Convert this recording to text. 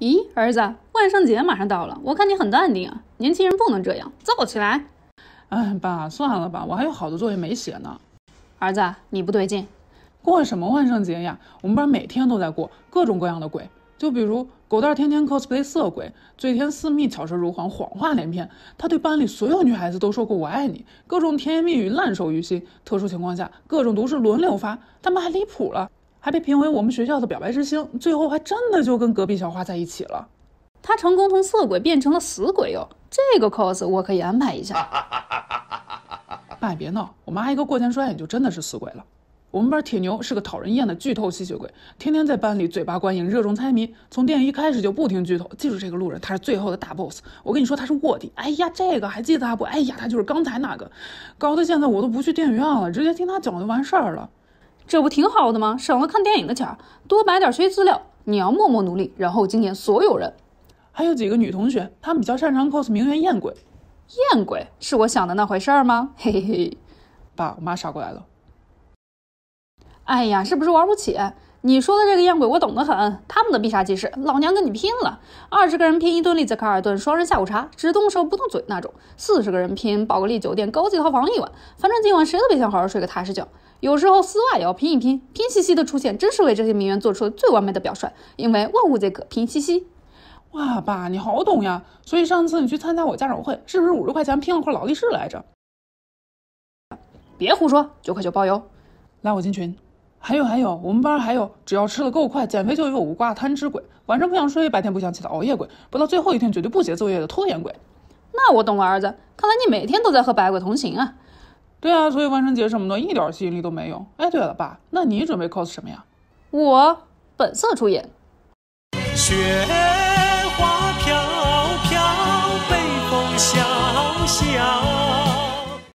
咦，儿子，万圣节马上到了，我看你很淡定啊。年轻人不能这样，躁起来。哎，爸，算了吧，我还有好多作业没写呢。儿子，你不对劲。过什么万圣节呀？我们班每天都在过各种各样的鬼。就比如狗蛋天天 cosplay 色鬼，嘴甜似蜜，巧舌如簧，谎话连篇。他对班里所有女孩子都说过我爱你，各种甜言蜜语烂熟于心。特殊情况下，各种毒誓轮流发，他妈还离谱了。还被评为我们学校的表白之星，最后还真的就跟隔壁小花在一起了。他成功从色鬼变成了死鬼哟，这个 cos 我可以安排一下。爸，你别闹，我妈一个过肩摔也就真的是死鬼了。我们班铁牛是个讨人厌的剧透吸血鬼，天天在班里嘴巴观影，热衷猜谜，从电影一开始就不听剧透，记住这个路人，他是最后的大 boss。我跟你说，他是卧底。哎呀，这个还记得不？哎呀，他就是刚才那个，搞得现在我都不去电影院了，直接听他讲就完事儿了。这不挺好的吗？省了看电影的钱多买点学习资料。你要默默努力，然后惊艳所有人。还有几个女同学，她们比较擅长 cos 名媛艳鬼。艳鬼是我想的那回事儿吗？嘿嘿，爸，我妈杀过来了。哎呀，是不是玩不起？你说的这个艳鬼我懂得很，他们的必杀技是老娘跟你拼了！二十个人拼一顿丽在卡尔顿双人下午茶，只动手不动嘴那种；四十个人拼保格利酒店高级套房一晚，反正今晚谁都别想好好睡个踏实觉。有时候丝袜也要拼一拼，拼嘻嘻的出现真是为这些名媛做出了最完美的表率，因为万物皆可拼嘻嘻。哇爸，你好懂呀！所以上次你去参加我家长会，是不是五十块钱拼了块劳力士来着？别胡说，九块九包邮。拉我进群。还有还有，我们班还有，只要吃的够快，减肥就有五卦：贪吃鬼、晚上不想睡、白天不想起的熬夜鬼、不到最后一天绝对不写作业的拖延鬼。那我懂了，儿子，看来你每天都在和白鬼同行啊。对啊，所以万圣节什么的，一点吸引力都没有。哎，对了，爸，那你准备 cos 什么呀？我本色出演。